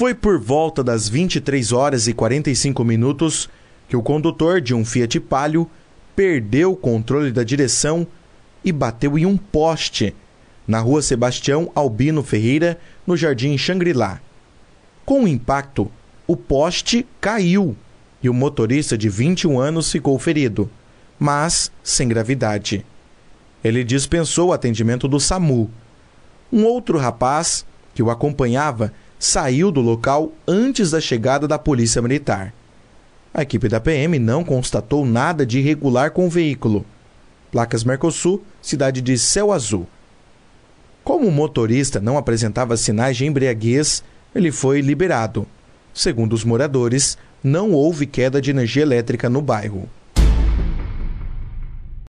Foi por volta das 23 horas e 45 minutos que o condutor de um Fiat Palio perdeu o controle da direção e bateu em um poste na rua Sebastião Albino Ferreira, no Jardim Xangri-Lá. Com o impacto, o poste caiu e o motorista de 21 anos ficou ferido, mas sem gravidade. Ele dispensou o atendimento do SAMU. Um outro rapaz que o acompanhava saiu do local antes da chegada da Polícia Militar. A equipe da PM não constatou nada de irregular com o veículo. Placas Mercosul, cidade de Céu Azul. Como o motorista não apresentava sinais de embriaguez, ele foi liberado. Segundo os moradores, não houve queda de energia elétrica no bairro.